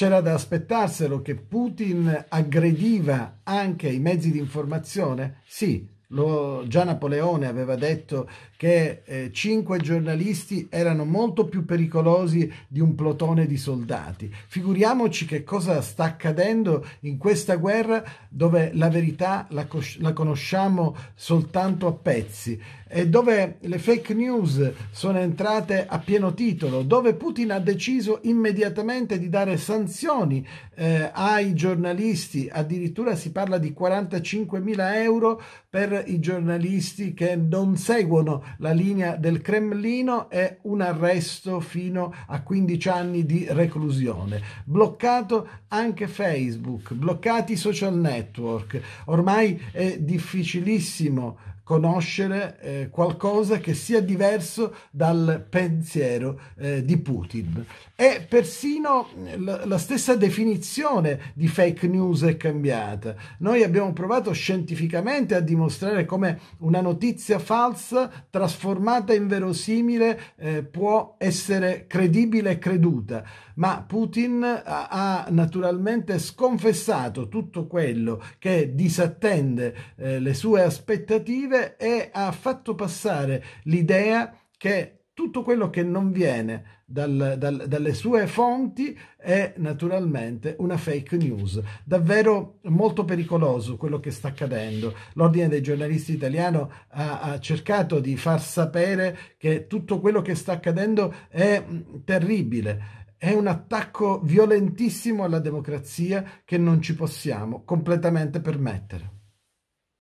C'era da aspettarselo che Putin aggrediva anche i mezzi di informazione? Sì, lo, già Napoleone aveva detto che eh, cinque giornalisti erano molto più pericolosi di un plotone di soldati. Figuriamoci che cosa sta accadendo in questa guerra dove la verità la, la conosciamo soltanto a pezzi e dove le fake news sono entrate a pieno titolo, dove Putin ha deciso immediatamente di dare sanzioni eh, ai giornalisti, addirittura si parla di 45 mila euro per i giornalisti che non seguono la linea del Cremlino è un arresto fino a 15 anni di reclusione. Bloccato anche Facebook, bloccati i social network. Ormai è difficilissimo conoscere eh, qualcosa che sia diverso dal pensiero eh, di Putin. E persino la, la stessa definizione di fake news è cambiata. Noi abbiamo provato scientificamente a dimostrare succedere, come una notizia falsa trasformata in verosimile eh, può essere credibile e creduta. Ma Putin ha, ha naturalmente sconfessato tutto quello che disattende eh, le sue aspettative e ha fatto passare l'idea che tutto quello che non viene dal, dal, dalle sue fonti è naturalmente una fake news. Davvero molto pericoloso quello che sta accadendo. L'Ordine dei giornalisti italiano ha, ha cercato di far sapere che tutto quello che sta accadendo è mm, terribile. È un attacco violentissimo alla democrazia che non ci possiamo completamente permettere.